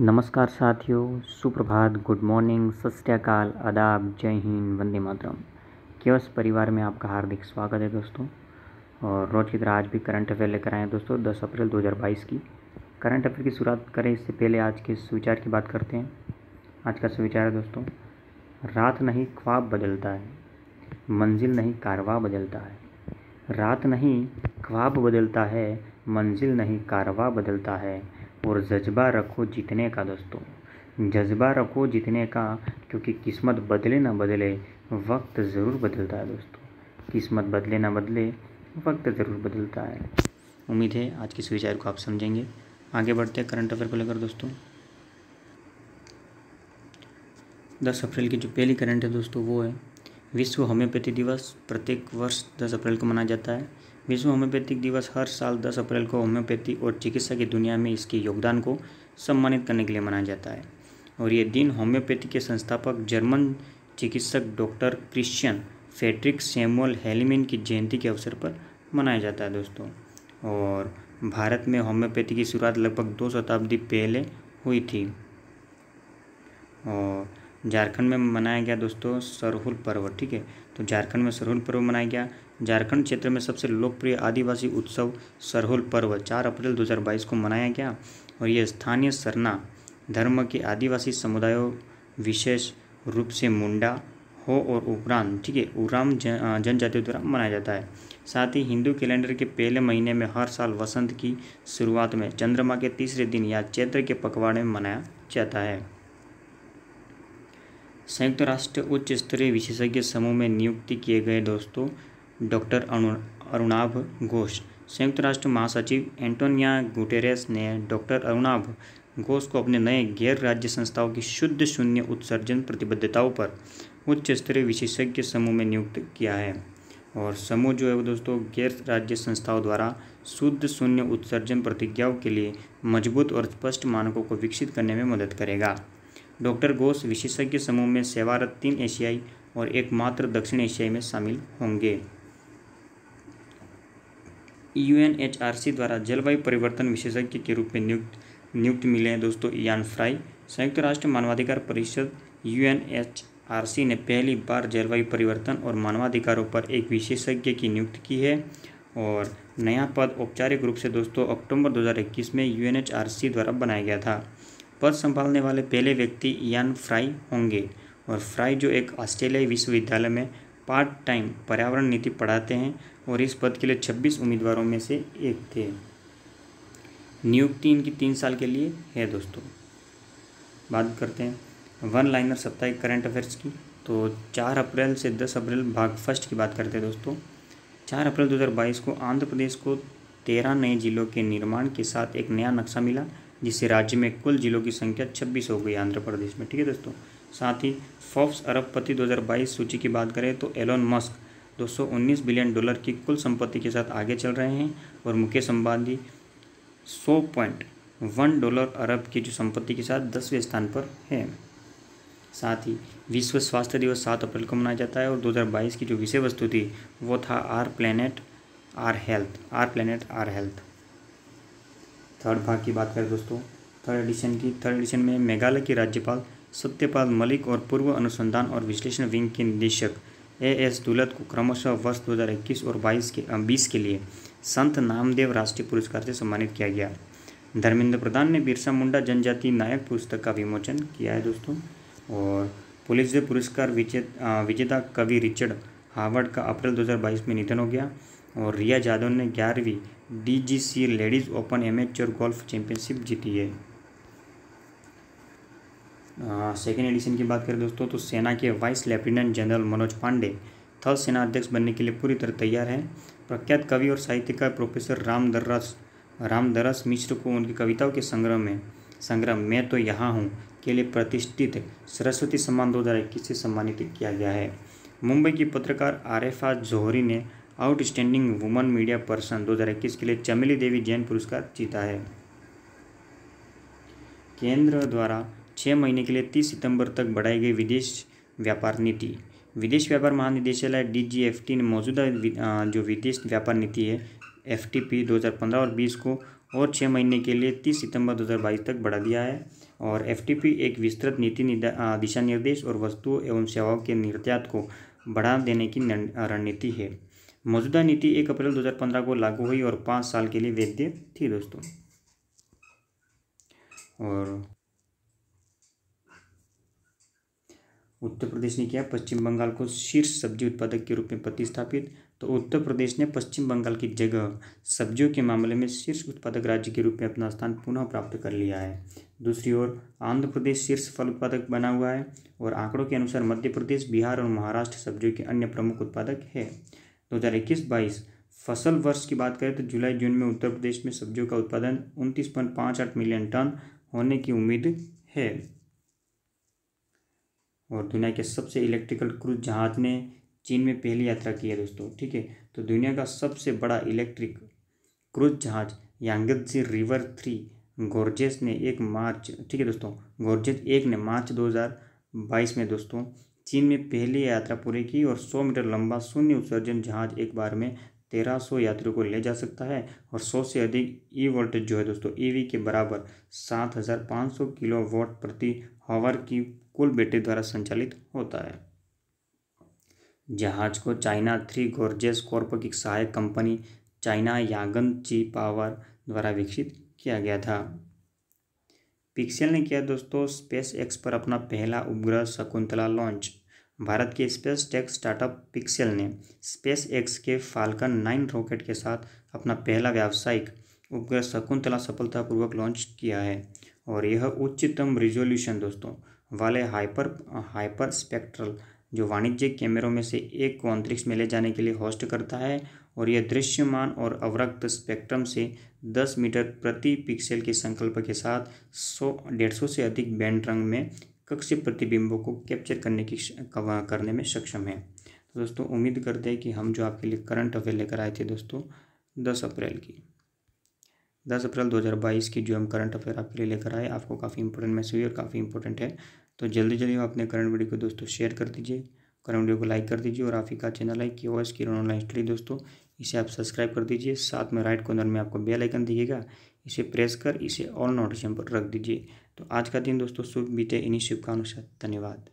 नमस्कार साथियों सुप्रभात गुड मॉर्निंग सत्याकाल अदाब जय हिंद वंदे मातरम केवस परिवार में आपका हार्दिक स्वागत है दोस्तों और रोचित आज भी करंट अफेयर लेकर आए हैं दोस्तों 10 अप्रैल 2022 की करंट अफेयर की शुरुआत करें इससे पहले आज के सुविचार की बात करते हैं आज का सुविचार है दोस्तों रात नहीं ख्वाब बदलता है मंजिल नहीं कारवा बदलता है रात नहीं ख्वाब बदलता है मंजिल नहीं कारवा बदलता है और जज्बा रखो जीतने का दोस्तों जज्बा रखो जीतने का क्योंकि किस्मत बदले ना बदले वक्त ज़रूर बदलता है दोस्तों किस्मत बदले ना बदले वक्त ज़रूर बदलता है उम्मीद है आज के इस विचार को आप समझेंगे आगे बढ़ते हैं करंट अफेयर को लेकर दोस्तों दस अप्रैल की जो पहली करंट है दोस्तों वो है विश्व होम्योपैथी दिवस प्रत्येक वर्ष दस अप्रैल को मनाया जाता है विश्व होम्योपैथिक दिवस हर साल दस अप्रैल को होम्योपैथी और चिकित्सा की दुनिया में इसके योगदान को सम्मानित करने के लिए मनाया जाता है और ये दिन होम्योपैथी के संस्थापक जर्मन चिकित्सक doctor Christian Friedrich Samuel Hahnemann की जयंती के अवसर पर मनाया जाता है दोस्तों और भारत में होम्योपैथी की शुरुआत लगभग दो शताब्दी पहले हुई थी और झारखंड में मनाया गया दोस्तों सरहुल पर्व ठीक है तो झारखंड में सरहुल पर्व मनाया गया झारखंड क्षेत्र में सबसे लोकप्रिय आदिवासी उत्सव सरहुल पर्व चार अप्रैल 2022 को मनाया गया और यह स्थानीय सरना धर्म के आदिवासी समुदायों विशेष रूप से मुंडा हो और उपरांत ठीक है उराम जनजातियों द्वारा मनाया जाता है साथ ही हिंदू कैलेंडर के पहले महीने में हर साल वसंत की शुरुआत में चंद्रमा के तीसरे दिन या चैत्र के पखवाड़े में मनाया जाता है संयुक्त राष्ट्र उच्च स्तरीय विशेषज्ञ समूह में नियुक्ति किए गए दोस्तों डॉक्टर अरुणाभ घोष संयुक्त राष्ट्र महासचिव एंटोनिया गुटेरेस ने डॉक्टर अरुणाभ घोष को अपने नए गैर राज्य संस्थाओं की शुद्ध शून्य उत्सर्जन प्रतिबद्धताओं पर उच्च स्तरीय विशेषज्ञ समूह में नियुक्त किया है और समूह जो है वो दोस्तों गैर राज्य संस्थाओं द्वारा शुद्ध शून्य उत्सर्जन प्रतिज्ञाओं के लिए मजबूत और स्पष्ट मानकों को विकसित करने में मदद करेगा डॉक्टर घोष विशेषज्ञ समूह में सेवारत तीन एशियाई और एकमात्र दक्षिण एशियाई में शामिल होंगे यू द्वारा जलवायु परिवर्तन विशेषज्ञ के रूप में नियुक्त नियुक्त मिले हैं दोस्तों यान फ्राई संयुक्त राष्ट्र मानवाधिकार परिषद यू ने पहली बार जलवायु परिवर्तन और मानवाधिकारों पर एक विशेषज्ञ की नियुक्ति की है और नया पद औपचारिक रूप से दोस्तों अक्टूबर 2021 में यू द्वारा बनाया गया था पद संभालने वाले पहले व्यक्ति यान फ्राई होंगे और फ्राई जो एक ऑस्ट्रेलियाई विश्वविद्यालय में पार्ट टाइम पर्यावरण नीति पढ़ाते हैं और इस पद के लिए छब्बीस उम्मीदवारों में से एक थे नियुक्ति इनकी तीन साल के लिए है दोस्तों बात करते हैं वन लाइनर साप्ताहिक करंट अफेयर्स की तो चार अप्रैल से दस अप्रैल भाग फर्स्ट की बात करते हैं दोस्तों चार अप्रैल 2022 को आंध्र प्रदेश को तेरह नए जिलों के निर्माण के साथ एक नया नक्शा मिला जिससे राज्य में कुल जिलों की संख्या छब्बीस हो गई आंध्र प्रदेश में ठीक है दोस्तों साथ ही फॉक्स अरबपति 2022 सूची की बात करें तो एलोन मस्क 219 बिलियन डॉलर की कुल संपत्ति के साथ आगे चल रहे हैं और मुकेश अंबानी सौ पॉइंट वन डॉलर अरब की जो संपत्ति के साथ दसवें स्थान पर है साथ ही विश्व स्वास्थ्य दिवस सात अप्रैल को मनाया जाता है और 2022 की जो विषय वस्तु थी वो था our planet our health our planet our health third भाग की बात करें दोस्तों थर्ड एडिशन की थर्ड एडिशन में मेघालय के राज्यपाल सत्यपाल मलिक और पूर्व अनुसंधान और विश्लेषण विंग के निदेशक ए एस दुलत को क्रमशः वर्ष 2021 और 22 के बीस के लिए संत नामदेव राष्ट्रीय पुरस्कार से सम्मानित किया गया धर्मेंद्र प्रधान ने बिरसा मुंडा जनजाति नायक पुस्तक का विमोचन किया है दोस्तों और पुलिस पुरस्कार विजेता कवि रिचर्ड हार्वर्ड का अप्रैल 2022 में निधन हो गया और रिया जादव ने ग्यारहवीं DGC ladies open amateur golf championship जीती है सेकेंड एडिशन की बात करें दोस्तों तो सेना के vice lieutenant general Manoj Pandey थल सेना अध्यक्ष बनने के लिए पूरी तरह तैयार हैं प्रख्यात कवि और साहित्यकार प्रोफेसर रामदरस रामदरस मिश्र को उनकी कविताओं के संग्रह में संग्रह मैं तो यहाँ हूँ के लिए प्रतिष्ठित सरस्वती सम्मान दो हज़ार इक्कीस से सम्मानित किया गया है मुंबई की पत्रकार आरिफा जोहरी ने आउटस्टैंडिंग वुमन मीडिया पर्सन 2021 के लिए चमेली देवी जैन पुरस्कार जीता है केंद्र द्वारा छः महीने के लिए तीस सितंबर तक बढ़ाई गई विदेश व्यापार नीति विदेश व्यापार महानिदेशालय डीजीएफटी ने मौजूदा जो विदेश व्यापार नीति है एफटीपी 2015 और 20 को और छः महीने के लिए 30 सितंबर 2022 तक बढ़ा दिया है और एफटीपी एक विस्तृत नीति दिशा निर्देश और वस्तुओं एवं सेवाओं के निर्यात को बढ़ा देने की रणनीति है मौजूदा नीति एक अप्रैल 2015 को लागू हुई और पाँच साल के लिए वैध थी दोस्तों और उत्तर प्रदेश ने किया पश्चिम बंगाल को शीर्ष सब्जी उत्पादक के रूप में प्रतिस्थापित तो उत्तर प्रदेश ने पश्चिम बंगाल की जगह सब्जियों के मामले में शीर्ष उत्पादक राज्य के रूप में अपना स्थान पुनः प्राप्त कर लिया है दूसरी ओर आंध्र प्रदेश शीर्ष फल उत्पादक बना हुआ है और आंकड़ों के अनुसार मध्य प्रदेश बिहार और महाराष्ट्र सब्जियों के अन्य प्रमुख उत्पादक है दो हज़ार इक्कीस बाईस फसल वर्ष की बात करें तो जुलाई जून में उत्तर प्रदेश में सब्जियों का उत्पादन उनतीस पॉइंट पाँच आठ मिलियन टन होने की उम्मीद है और दुनिया के सबसे इलेक्ट्रिकल क्रूज जहाज ने चीन में पहली यात्रा की है दोस्तों ठीक है तो दुनिया का सबसे बड़ा इलेक्ट्रिक क्रूज जहाज यांगजी रिवर थ्री गोरजेस ने एक मार्च ठीक है दोस्तों गोरजेस एक ने मार्च बाईस में दोस्तों चीन में पहली यात्रा पूरी की और 100 मीटर लंबा शून्य उत्सर्जन जहाज एक बार में 1300 यात्रियों को ले जा सकता है और 100 से अधिक ई वोल्टेज जो है दोस्तों ईवी e के बराबर 7500 किलो वोट प्रति हावर की कुल बैटरी द्वारा संचालित होता है जहाज को चाइना थ्री गोर्जेस कॉर्प की सहायक कंपनी चाइना यागन ची पावर द्वारा विकसित किया गया था पिक्सेल ने किया दोस्तों स्पेस एक्स पर अपना पहला उपग्रह शकुंतला लॉन्च भारत के स्पेस टेक स्टार्टअप पिक्सेल ने स्पेस एक्स के फाल्कन नाइन रॉकेट के साथ अपना पहला व्यावसायिक उपग्रह शकुंतला सफलतापूर्वक लॉन्च किया है और यह उच्चतम रिजोल्यूशन दोस्तों वाले हाइपर हाइपर स्पेक्ट्रल जो वाणिज्यिक कैमरों में से एक को अंतरिक्ष में ले जाने के लिए होस्ट करता है और यह दृश्यमान और अवरक्त स्पेक्ट्रम से 10 मीटर प्रति पिक्सल के संकल्प के साथ सौ डेढ़ सौ से अधिक बैंड रंग में कक्षीय प्रतिबिंबों को कैप्चर करने की करने में सक्षम है तो दोस्तों उम्मीद करते हैं कि हम जो आपके लिए करंट अफेयर लेकर आए थे दोस्तों दस अप्रैल की दस अप्रैल बाईस की जो हम करंट अफेयर आपके लिए लेकर आए आपको काफ़ी इंपॉर्टेंट मैसेज और काफ़ी इंपॉर्टेंट है तो जल्दी जल्दी आप अपने करंट वीडियो को दोस्तों शेयर कर दीजिए करंट वीडियो को लाइक कर दीजिए और आफिका चैनल है के ओस किरण ऑनलाइन स्टडी दोस्तों इसे आप सब्सक्राइब कर दीजिए साथ में राइट कॉर्नर में आपको बेल आइकन दिखेगा इसे प्रेस कर इसे ऑल नोटिफिकेशन पर रख दीजिए तो आज का दिन दोस्तों शुभ बीते इन्हीं शुभकामनाओं के साथ धन्यवाद